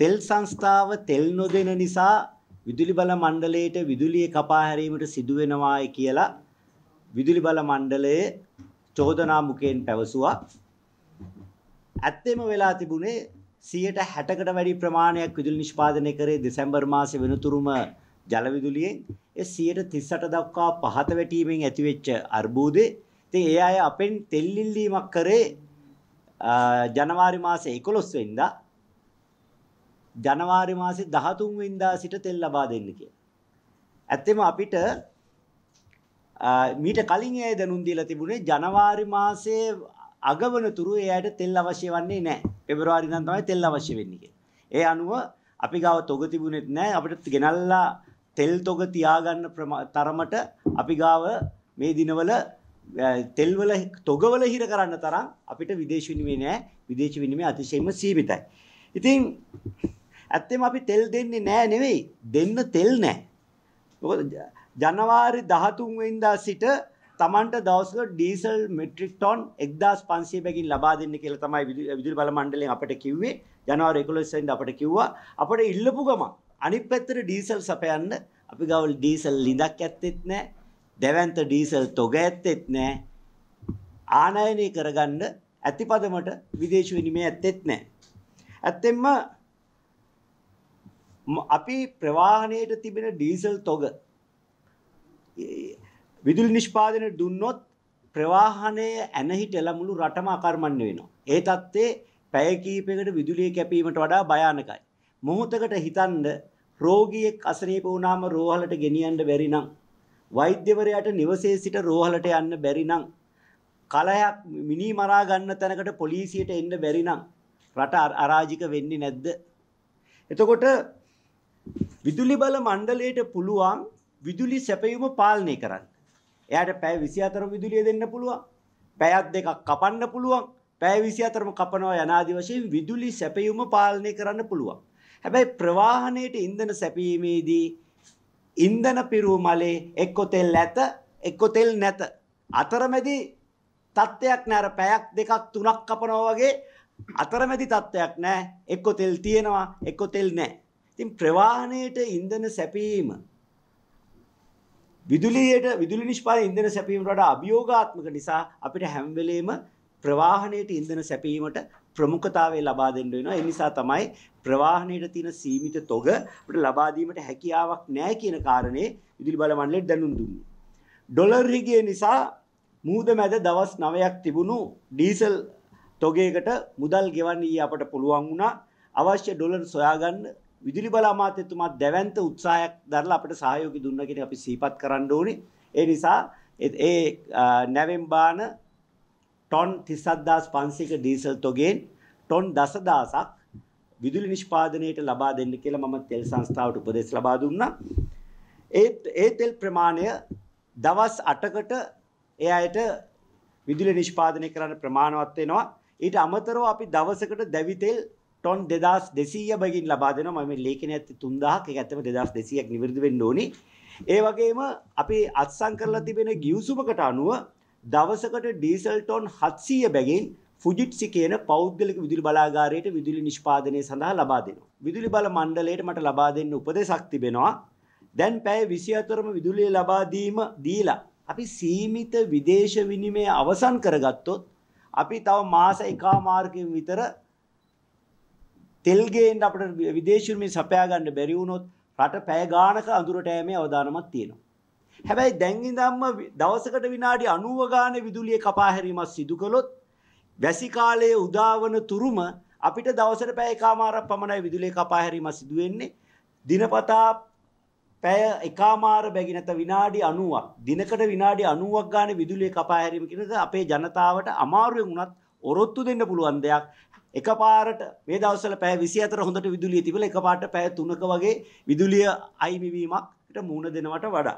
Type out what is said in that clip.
තෙල් සංස්ථාව තෙල් නොදෙන නිසා විදුලි බල මණ්ඩලයට විදුලිය කපා හැරීමට සිදු වෙනවායි කියලා විදුලි බල මණ්ඩලයේ චෝදනා මුකයෙන් පැවසුවා. ඇත්තෙම වෙලා තිබුණේ 160කට වැඩි ප්‍රමාණයක් විදුලි නිෂ්පාදනය කරේ දෙසැම්බර් මාසේ වෙනතුරුම ජල විදුලියෙන් ඒ 138 දක්වා පහත වැටීමෙන් ඇතිවෙච්ච අර්බුදේ ඉතින් ඒ අය අපෙන් තෙල් ඉල්ලීමක් කරේ ජනවාරි මාසේ 11 වෙනිදා ජනවාරි මාසේ 13 වෙනිදා සිට තෙල් ලබා දෙන්න කියලා. ඇත්තෙම අපිට මීට කලින් ඒ දැනුම් දීලා තිබුණේ ජනවාරි මාසේ අගවනතුරු එයාට තෙල් අවශ්‍ය වන්නේ නැහැ. පෙබරවාරි නම් තමයි තෙල් අවශ්‍ය වෙන්නේ කියලා. ඒ අනුව අපි ගාව තොග තිබුණෙත් නැහැ. අපිට ගෙනල්ලා තෙල් තොග තියාගන්න තරමට අපි ගාව මේ දිනවල තෙල්වල තොගවල හිර කරන්න තරම් අපිට විදේශ විනිමය නෑ විදේශ විනිමය අතිශයින්ම සීමිතයි. ඉතින් ඇත්තෙම අපි තෙල් දෙන්නේ නෑ නෙවෙයි. දෙන්න තෙල් නෑ. මොකද ජනවාරි 13 වෙනිදා සිට තමන්ට දවසක ඩීසල් මෙට්‍රික් ටොන් 1500 බැගින් ලබා දෙන්න කියලා තමයි විදුලි බල මණ්ඩලයෙන් අපට කිව්වේ. ජනවාරි 11 වෙනිදා අපට කිව්වා. අපට ඉල්ලපු ගමන් අනිත් පැත්තට ඩීසල් සපයන්න අපි ගාව ඩීසල් ලිඳක් ඇත්තෙත් නෑ. දැවැන්ත ඩීසල් තොග ඇත්තෙත් නෑ. ආනයනය කරගන්න ඇතිපදමට විදේශ විනිමය ඇත්තෙත් නෑ. ඇත්තෙන්ම අපි ප්‍රවාහණයට තිබෙන ඩීසල් තොග විදුලි නිෂ්පාදන දුන්නොත් ප්‍රවාහණය ඇනහිටලා මුළු රටම අකර්මණ්‍ය වෙනවා. ඒ තත්ත්වේ පැය කිහිපයකට විදුලිය කැපීමට වඩා භයානකයි. මොහොතකට හිතන්න රෝගියෙක් අසනීප වුණාම රෝහලට ගෙනියන්න බැරි නම් වෛද්‍යවරයාට නිවසේ සිට රෝහලට යන්න බැරි නම් කලයක් මිනී මරා ගන්න තැනකට පොලිසියට එන්න බැරි නම් රට අරාජික වෙන්නේ නැද්ද? එතකොට විදුලි බල මණ්ඩලයට පුළුවන් විදුලි සැපයුම පාලනය කරන්න. එයාට පැය 24 විදුලිය දෙන්න පුළුවන්. පැයක් දෙකක් කපන්න පුළුවන්. පැය 24ම කපනවා යනාදී වශයෙන් විදුලි සැපයුම පාලනය කරන්න පුළුවන්. හැබැයි ප්‍රවාහණයට ඉන්ධන සැපීමේදී ඉන්ධන පිරූ මලේ එක්ක තෙල් නැත, එක්ක තෙල් නැත. අතරමැදි තත්ත්වයක් නෑ අර පැයක් දෙකක් තුනක් කපනවා වගේ අතරමැදි තත්ත්වයක් නෑ එක්ක තෙල් තියෙනවා එක්ක තෙල් නෑ ඉතින් ප්‍රවාහණයට ඉන්ධන සැපීම විදුලියට විදුලි නිෂ්පාදන ඉන්ධන සැපීමට වඩා අභියෝගාත්මක නිසා අපිට හැම වෙලේම ප්‍රවාහණයට ඉන්ධන සැපීමට ප්‍රමුඛතාවය ලබා දෙන්න වෙනවා. ඒ නිසා තමයි ප්‍රවාහණයට තියෙන සීමිත තොග අපිට ලබා දීමට හැකියාවක් නැහැ කියන කාරණේ විදුලි බල මණ්ඩලයට දැනුම් දුන්නේ. ඩොලර් හිගිය නිසා මූද මැද දවස් 9ක් තිබුණු ඩීසල් තොගයකට මුදල් ගෙවන්න අපට පුළුවන් වුණා. අවශ්‍ය ඩොලර් සොයාගන්න විදුලි බල අමාත්‍යතුමා දැවැන්ත උත්සාහයක් දරලා අපිට සහයෝගය දුන්නා කියන අපි සිහිපත් කරන්න ඕනේ. ඒ නිසා ඒ නැවෙන් බාන ටොන් 37500ක ඩීසල් තොගෙන් ටොන් දසදහසක් විදුලි නිෂ්පාදනයට ලබා දෙන්න කියලා මම තෙල් සංස්ථාවට උපදෙස් ලබා දුන්නා. ඒත් ඒ තෙල් ප්‍රමාණය දවස් 8කට ඒ අයට විදුලි නිෂ්පාදනය කරන්න ප්‍රමාණවත් වෙනවා. ඊට අමතරව අපි දවසකට දැවි තෙල් ටොන් දෙදස් දෙසීය බගින් ලබාදන මම ලේකන ඇති තුන්දාහක් ඇතම දෙදස් දෙසියක් නිවිරදි වෙන්න ඕනි ඒ වගේම අපි අත්සං කරලා තිබෙන ගියවසුමකට අනුව දවසකට ඩීසල් ටොන් හත්සීය බැගින් ෆුජිට්සි කියන පෞද්ගලික විදුලි බලාගාරයට විදුලි නිෂ්පාදනය සඳහා ලබා දෙනවා. විදුලි බල මණ්ඩලයට මට ලබා දෙන්න උපදෙසක් තිබෙනවා. දැන් පැය 24ම විදුලිය ලබා දීම දීලා අපි සීමිත විදේශ විනිමය අවසන් කරගත්තොත් අපි තව මාස 1 මාර්කයෙන් විතර තෙල්ගේෙන් අපට විදේශුරමින් සපයාගන්න බැරිවුණොත් රට පැය ගානක අඳුරටෑමේ අවධානමත් තියෙනවා. හැබැයි දැංගිදම්ම දවසකට විනාඩි අනුව ගාන විදුලිය කපාහැරීමක් සිදු කළොත් වැසිකාලයේ උදාවන තුරුම අපිට දවසට පැය එකමාරක් පමණයි විදුලිය කපාහැරීමක් සිදු වෙන්නේ දිනපතා පැය එකමාර බැගි නැත විනාඩි 90ක් දිනකට විනාඩි 90ක් ගානේ විදුලිය කපාහැරීම කියන අපේ ජනතාවට අමාරුවෙන් වුණත් ඔරොත්තු දෙන්න පුළුවන් දෙයක් එකපාරට මේ දවස්වල පැය 24 හොඳට විදුලිය තිබිලා එකපාරට පැය 3ක වගේ විදුලිය අයිමිවීමක්ට මුහුණ දෙනවට වඩා